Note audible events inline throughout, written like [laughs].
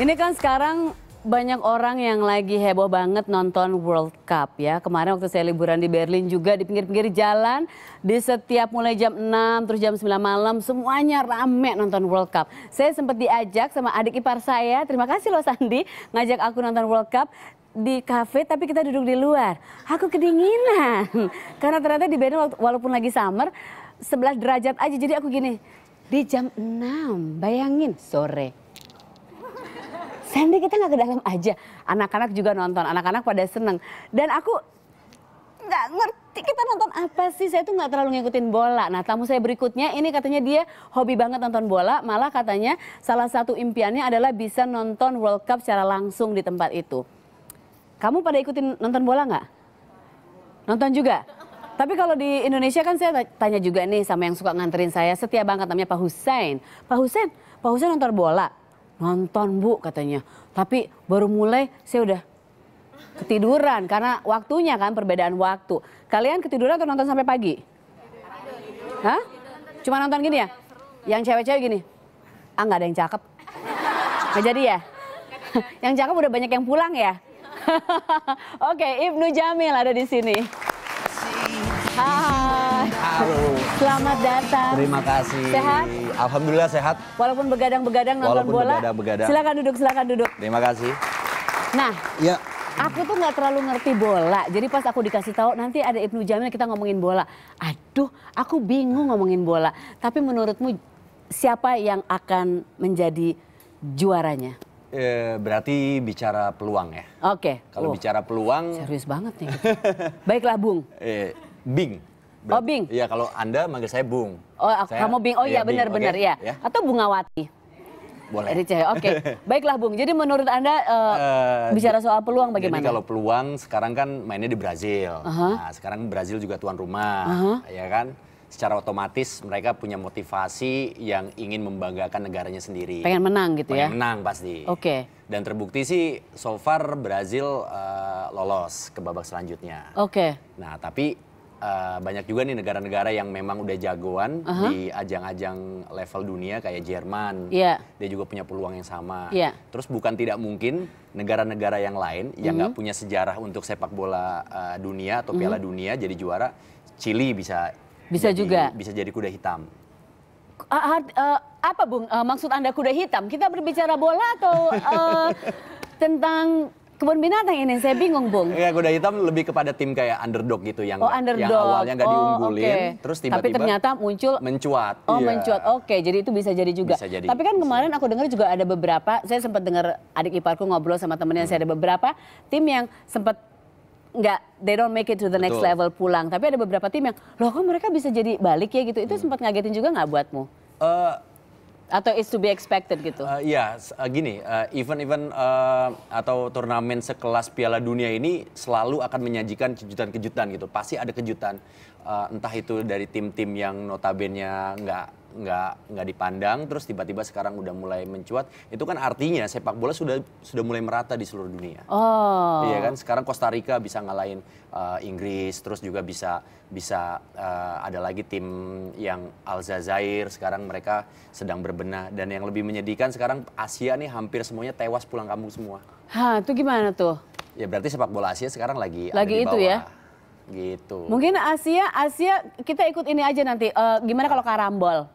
Ini kan sekarang banyak orang yang lagi heboh banget nonton World Cup ya. Kemarin waktu saya liburan di Berlin juga di pinggir-pinggir jalan, di setiap mulai jam 6 terus jam 9 malam semuanya rame nonton World Cup. Saya sempat diajak sama adik ipar saya, terima kasih loh Sandi, ngajak aku nonton World Cup di kafe tapi kita duduk di luar. Aku kedinginan. [laughs] Karena ternyata di Berlin walaupun lagi summer 11 derajat aja jadi aku gini. Di jam 6, bayangin sore Sandy kita nggak ke dalam aja. Anak-anak juga nonton, anak-anak pada seneng. Dan aku nggak ngerti kita nonton apa sih. Saya tuh nggak terlalu ngikutin bola. Nah tamu saya berikutnya ini katanya dia hobi banget nonton bola. Malah katanya salah satu impiannya adalah bisa nonton World Cup secara langsung di tempat itu. Kamu pada ikutin nonton bola nggak? Nonton juga? Tapi kalau di Indonesia kan saya tanya juga nih sama yang suka nganterin saya. Setia banget namanya Pak Husain. Pak Husain, Pak Husain nonton bola nonton bu katanya. Tapi baru mulai saya udah ketiduran karena waktunya kan perbedaan waktu. Kalian ketiduran atau nonton sampai pagi? Hah? Cuma nonton gini ya? Yang cewek-cewek gini? Ah nggak ada yang cakep. Gak jadi ya? [laughs] yang cakep udah banyak yang pulang ya? [laughs] Oke, Ibnu Jamil ada di sini. Hai. Halo. Selamat datang. Terima kasih. Sehat? Alhamdulillah sehat. Walaupun begadang-begadang nonton Walaupun bola. Begadang -begadang. Silakan duduk, silakan duduk. Terima kasih. Nah, ya. aku tuh nggak terlalu ngerti bola. Jadi pas aku dikasih tahu nanti ada Ibnu Jamil kita ngomongin bola. Aduh, aku bingung ngomongin bola. Tapi menurutmu siapa yang akan menjadi juaranya? E, berarti bicara peluang ya. Oke. Okay. Kalau oh. bicara peluang. Serius banget nih. Baiklah Bung. E, Bing. Oh, Ber oh Bing. Iya kalau Anda manggil saya Bung. Oh saya, kamu Bing. Oh iya, iya benar-benar ya. Okay. ya. Atau Bungawati. Boleh. Oke. Okay. [laughs] Baiklah Bung. Jadi menurut Anda uh, bicara soal peluang bagaimana? Jadi kalau peluang sekarang kan mainnya di Brazil. Uh -huh. Nah, sekarang Brazil juga tuan rumah, uh -huh. ya kan? Secara otomatis mereka punya motivasi yang ingin membanggakan negaranya sendiri. Pengen menang gitu ya? Pengen ya. menang pasti. Oke. Okay. Dan terbukti sih so far Brazil uh, lolos ke babak selanjutnya. Oke. Okay. Nah, tapi uh, banyak juga nih negara-negara yang memang udah jagoan uh -huh. di ajang-ajang level dunia kayak Jerman. Yeah. Dia juga punya peluang yang sama. Yeah. Terus bukan tidak mungkin negara-negara yang lain yang nggak mhm. punya sejarah untuk sepak bola uh, dunia atau Piala mm -hmm. Dunia jadi juara, Chili bisa bisa jadi, juga bisa jadi kuda hitam. a a apa bung uh, maksud anda kuda hitam? Kita berbicara bola atau uh, [laughs] tentang kebun binatang ini saya bingung bung ya kuda hitam lebih kepada tim kayak underdog gitu yang oh, underdog. yang awalnya nggak oh, diunggulin okay. terus tiba-tiba tapi ternyata muncul mencuat oh yeah. mencuat oke okay, jadi itu bisa jadi juga bisa jadi. tapi kan kemarin aku dengar juga ada beberapa saya sempat dengar adik iparku ngobrol sama temennya hmm. saya ada hmm. beberapa tim yang sempat nggak they don't make it to the Betul. next level pulang tapi ada beberapa tim yang loh kok mereka bisa jadi balik ya gitu itu hmm. sempat ngagetin juga nggak buatmu uh, atau is to be expected gitu? Uh, ya, uh, gini, eh, event-event uh, uh, atau turnamen sekelas Piala Dunia ini selalu akan menyajikan kejutan-kejutan gitu. Pasti ada kejutan, uh, entah itu dari tim-tim yang notabene nggak nggak nggak dipandang terus tiba-tiba sekarang udah mulai mencuat itu kan artinya sepak bola sudah sudah mulai merata di seluruh dunia oh. iya kan sekarang Costa Rica bisa ngalahin uh, Inggris terus juga bisa bisa uh, ada lagi tim yang Aljazair sekarang mereka sedang berbenah dan yang lebih menyedihkan sekarang Asia nih hampir semuanya tewas pulang kampung semua Hah itu gimana tuh ya berarti sepak bola Asia sekarang lagi lagi ada di bawah. itu ya Gitu. Mungkin Asia, Asia kita ikut ini aja nanti. Uh, gimana kalau karambol?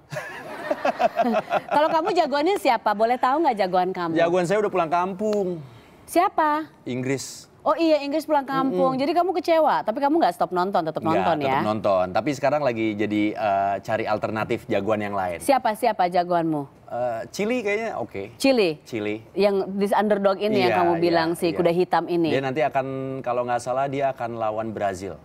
[laughs] kalau kamu jagoannya siapa? Boleh tahu nggak jagoan kamu? Jagoan saya udah pulang kampung. Siapa? Inggris. Oh iya Inggris pulang kampung. Mm hmm Jadi kamu kecewa, tapi kamu nggak stop nonton, tetap nonton ya. Tetap nonton. Tapi sekarang lagi jadi uh, cari alternatif jagoan yang lain. Siapa siapa jagoanmu? Uh, Chili kayaknya oke. Okay. Chili. Chili. Yang this underdog ini yeah, yang iya, kamu iya, bilang yeah, si yeah. kuda hitam ini. Dia nanti akan kalau nggak salah dia akan lawan Brazil.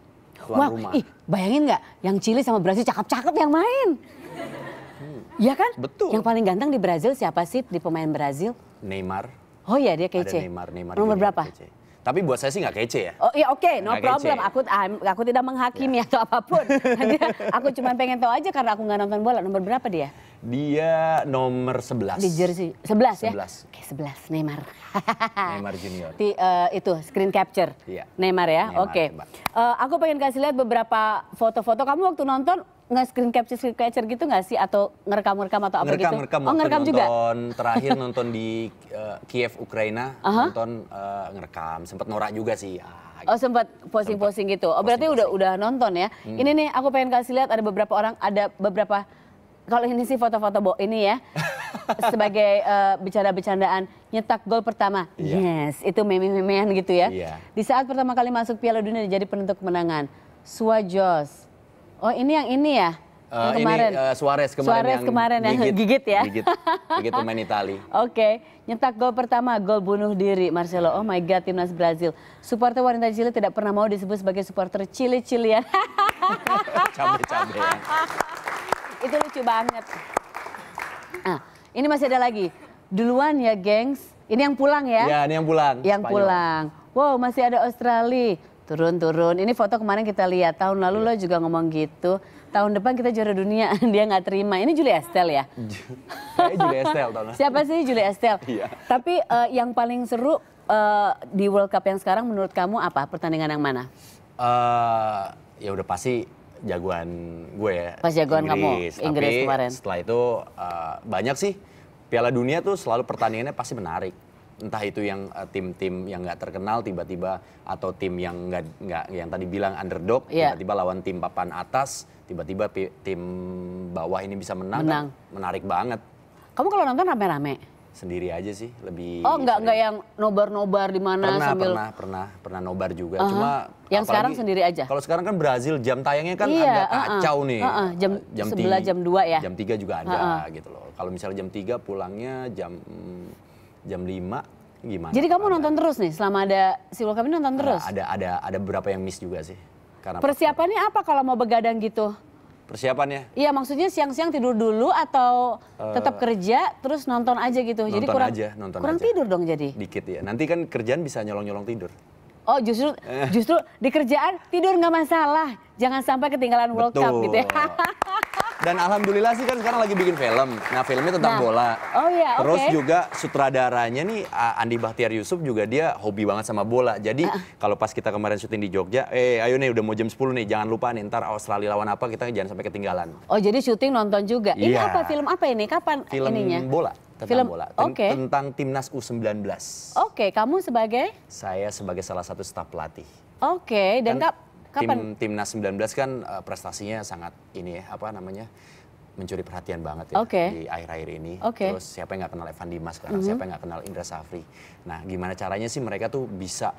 Wah, rumah. Ih, bayangin nggak yang Chili sama Brazil cakep-cakep yang main. Hmm. Iya hmm. kan? Betul. Yang paling ganteng di Brazil siapa sih di pemain Brazil? Neymar. Oh iya dia kece. Ada Neymar, Neymar. Nomor berapa? Kece. Tapi buat saya sih nggak kece ya. Oh iya oke, okay, no gak problem. Kece. Aku aku tidak menghakimi ya. atau apapun. [laughs] aku cuma pengen tahu aja karena aku nggak nonton bola. Nomor berapa dia? Dia nomor 11. Di jersey 11, 11. ya? 11. Oke, 11 Neymar. Neymar Junior. Di, uh, itu screen capture. Iya. Neymar ya. Oke. Okay. Uh, eh, aku pengen kasih lihat beberapa foto-foto kamu waktu nonton nggak screen capture screen capture gitu nggak sih atau ngerekam ngerekam atau apa gitu? Oh, ngerekam, gitu? Ngerekam, oh, ngerekam nonton, juga. [laughs] Terakhir nonton di uh, Kiev Ukraina uh -huh. nonton uh, ngerekam, sempat norak juga sih. Ah, gitu. Oh sempat posting-posting gitu. Oh berarti posting udah udah nonton ya. Hmm. Ini nih aku pengen kasih lihat ada beberapa orang ada beberapa kalau ini sih foto-foto bo ini ya [laughs] sebagai uh, eh, bicara bercandaan nyetak gol pertama yeah. yes itu meme-memean gitu ya yeah. di saat pertama kali masuk Piala Dunia jadi penentu kemenangan Suajos Oh ini yang ini ya? Eh, kemarin. Ini uh, eh, Suarez kemarin Suarez yang kemarin yang gigit, gigit ya. Gigit, gigit pemain [laughs] Itali. Oke, okay. nyetak gol pertama, gol bunuh diri Marcelo. Oh my god, timnas Brazil. Supporter wanita Chile tidak pernah mau disebut sebagai supporter Chile-Chilean. [laughs] cabe ya. [laughs] Itu lucu banget. Ah, ini masih ada lagi. Duluan ya, gengs. Ini yang pulang ya? Ya, ini yang pulang. Yang Spanyol. pulang. Wow, masih ada Australia turun-turun. Ini foto kemarin kita lihat tahun lalu yeah. lo juga ngomong gitu. Tahun depan kita juara dunia, [laughs] dia nggak terima. Ini Julie Estelle ya? Julie Estelle tahun lalu. Siapa sih Julie Estel? Yeah. Tapi uh, yang paling seru uh, di World Cup yang sekarang menurut kamu apa? Pertandingan yang mana? Uh, ya udah pasti jagoan gue ya. Pas jagoan kamu Inggris Tapi kemarin. Setelah itu uh, banyak sih Piala Dunia tuh selalu pertandingannya pasti menarik entah itu yang eh, tim-tim uh, yang nggak terkenal tiba-tiba atau tim yang nggak nggak yang tadi bilang underdog iya. tiba-tiba yeah. lawan tim papan atas tiba-tiba tim bawah ini bisa menang, kan? menang. Kan? menarik banget kamu kalau nonton rame-rame sendiri aja sih lebih oh nggak nggak yang nobar-nobar di mana pernah sambil... pernah pernah pernah nobar juga uh -huh. cuma yang sekarang sendiri aja kalau sekarang kan Brazil jam tayangnya kan iya, agak kacau uh -uh. nih uh -uh. jam eh, jam jam 2 ya jam 3 juga ada uh -uh. gitu loh kalau misalnya jam tiga pulangnya jam jam 5 gimana? Jadi kamu nonton terus nih selama ada si World Cup ini nonton terus? Ada ada ada beberapa yang miss juga sih. Karena persiapannya apa kalau mau begadang gitu? Persiapannya? Iya maksudnya siang-siang tidur dulu atau uh, tetap kerja terus nonton aja gitu? Nonton jadi kurang, aja, nonton kurang aja. tidur dong jadi? Dikit ya, nanti kan kerjaan bisa nyolong-nyolong tidur. Oh justru eh. justru di kerjaan tidur nggak masalah, jangan sampai ketinggalan World Betul. Cup gitu ya. [laughs] Dan alhamdulillah sih kan sekarang lagi bikin film. Nah filmnya tentang nah. bola. Oh iya. Terus okay. juga sutradaranya nih Andi Bahtiar Yusuf juga dia hobi banget sama bola. Jadi uh. kalau pas kita kemarin syuting di Jogja, eh ayo nih udah mau jam 10 nih, jangan lupa nih ntar Australia lawan apa kita jangan sampai ketinggalan. Oh jadi syuting nonton juga. Ini yeah. apa film apa ini? Kapan film ininya? Film bola tentang film, bola. Ten okay. Tentang timnas U19. Oke, okay, kamu sebagai? Saya sebagai salah satu staf pelatih. Oke, okay, dan, dan Kapan? Tim timnas 19 kan uh, prestasinya sangat ini ya, apa namanya? mencuri perhatian banget ya okay. di akhir-akhir ini. Okay. Terus siapa yang nggak kenal Evan Dimas sekarang, mm -hmm. siapa yang nggak kenal Indra Safri. Nah, gimana caranya sih mereka tuh bisa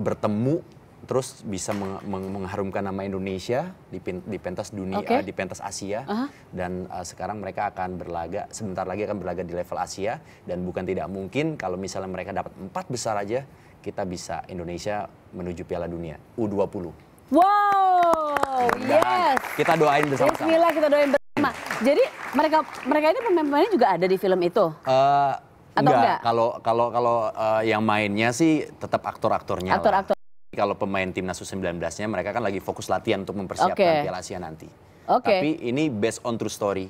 bertemu terus bisa meng meng mengharumkan nama Indonesia di, di pentas dunia, okay. Eh, di pentas Asia, uh -huh. dan uh, sekarang mereka akan berlaga sebentar lagi akan berlaga di level Asia dan bukan tidak mungkin kalau misalnya mereka dapat empat besar aja kita bisa Indonesia menuju Piala Dunia U20. Wow, iya. yes. Kita doain bersama. Bismillah kita doain bersama. Jadi mereka mereka ini pemain-pemainnya juga ada di film itu. Uh, enggak? enggak? Kalau kalau kalau uh, yang mainnya sih tetap aktor-aktornya. Aktor-aktor. Kalau pemain timnas U19-nya mereka kan lagi fokus latihan untuk mempersiapkan okay. Piala Asia nanti. Oke. Okay. Tapi ini based on true story.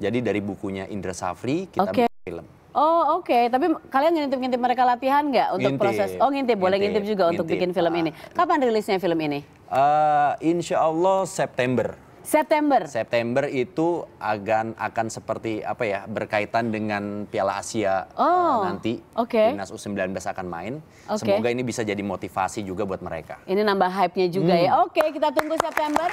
Jadi dari bukunya Indra Safri kita okay. bikin film. Oh oke, okay. tapi kalian ngintip-ngintip mereka latihan nggak untuk ngintip. proses? Oh ngintip, boleh ngintip, ngintip juga ngintip. untuk bikin film ah. ini. Kapan rilisnya film ini? Uh, insya Allah September. September. September itu akan akan seperti apa ya berkaitan dengan Piala Asia eh, oh, uh, nanti. Oke. Okay. Timnas U19 akan main. Okay. Semoga ini bisa jadi motivasi juga buat mereka. Ini nambah hype-nya juga ya. hmm. ya. Oke, okay, kita tunggu September.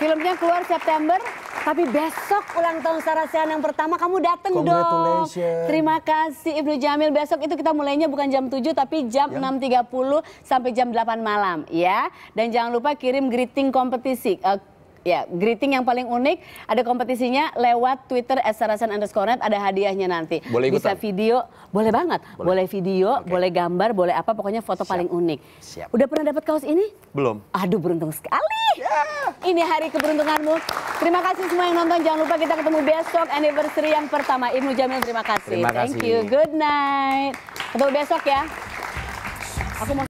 Filmnya keluar September. Tapi besok ulang tahun Sarasehan yang pertama kamu datang dong. Terima kasih Ibnu Jamil. Besok itu kita mulainya bukan jam 7 tapi jam ya. 6.30 sampai jam 8 malam ya. Dan jangan lupa kirim greeting kompetisi. Uh, Ya, greeting yang paling unik ada kompetisinya lewat Twitter @sarasan underscore ada hadiahnya nanti. Boleh Bisa video, boleh banget. Boleh, boleh video, okay. boleh gambar, boleh apa, pokoknya foto Siap. paling unik. Siap. Udah pernah dapat kaos ini? Belum. Aduh beruntung sekali. Yeah. Ini hari keberuntunganmu. Terima kasih semua yang nonton. Jangan lupa kita ketemu besok anniversary yang pertama. Ibnu Jamil terima kasih. Terima kasih. Thank you. Good night. Ketemu besok ya. Aku mau